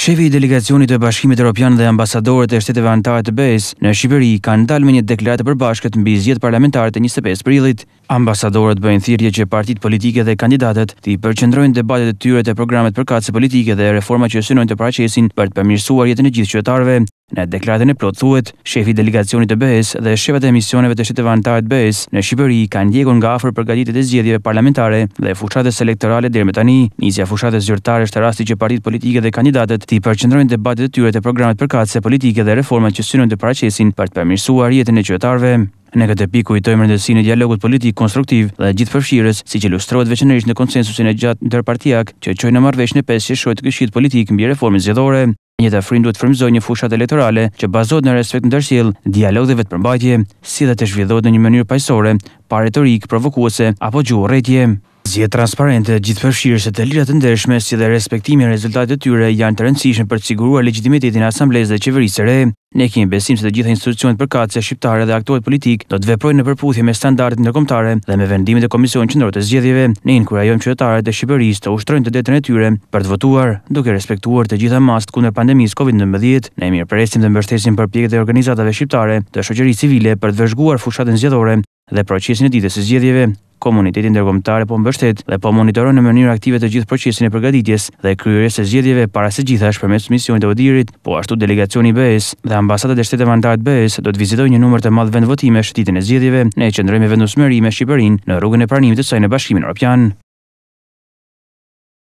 Shefi i delegacionit të Bashkimit Evropian dhe ambasadorët e shteteve anëtare të BE-s në Shqipëri kanë dalë me një deklaratë përbashkët mbi zgjedhjet parlamentare të 25 prillit. Ambasadorët bëjnë thirrje që partitë politike dhe kandidatët të përqendrojnë debatet e tyre te programet përkatëse politike dhe reforma që synojnë të paraqesin për të përmirësuar jetën e gjithë qytetarëve. Në deklaratën e plotë thuhet, shefi i delegacionit të BE-s dhe shefat e misioneve të shtetëvanëtare të BE-s në Shqipëri kanë ndjekur nga afër përgatitjet e zgjedhjeve parlamentare dhe fushatës elektorale deri më tani. Nisja fushatës zyrtare është rasti që partitë politike dhe kandidatët të përqendrojnë debatet e tyre të programit përkatëse politike dhe reformat që synojnë të paraqesin për të përmirësuar jetën e qytetarëve. Në këtë pikë kujtojmë rëndësinë e dialogut politik konstruktiv dhe gjithëpërfshirës, siç ilustrohet veçanërisht në konsensusin e gjatë ndërpartiak që çoi në pesë shoqë të politik mbi reformën zgjedhore. Një të afrin duhet frimzoj një fushat elektorale që bazot në respekt në tërsil, dialog dhe vetë përmbajtje, si dhe të shvjedhot në një mënyrë pajsore, pare të provokuose, apo gjurë rejtje. Zje transparente, gjithë përfshirë se të lirat të ndershme si dhe respektimin rezultatet tyre janë të rëndësishën për të sigurua legitimitetin asambles dhe qeverisë re. Ne kemi besim se të gjitha institucionet për kacja shqiptare dhe aktuat politik do të veprojnë në përputhje me standardit ndërkombëtare dhe me vendimin e Komisionit Qendror të Zgjedhjeve. Ne inkurajojmë qytetarët e Shqipërisë të ushtrojnë të detyrën e tyre për të votuar, duke respektuar të gjitha masat kundër pandemisë COVID-19. Ne mirëpresim dhe mbështesim përpjekjet e organizatave shqiptare të shoqërisë civile për të vëzhguar fushatën zgjedhore dhe procesin e ditës së zgjedhjeve komunitetin ndërkombëtar po mbështet dhe po monitoron në mënyrë aktive të gjithë procesin e përgatitjes dhe kryerjes së zgjedhjeve para së gjithash përmes misionit të Odirit, po ashtu delegacioni i BE-s dhe ambasadat e shteteve anëtare të BE-s do të vizitojnë një numër të madh vendvotime shtitën e zgjedhjeve në qendrën e vendosmërimit në Shqipërinë në rrugën e pranimit të saj në Bashkimin Evropian.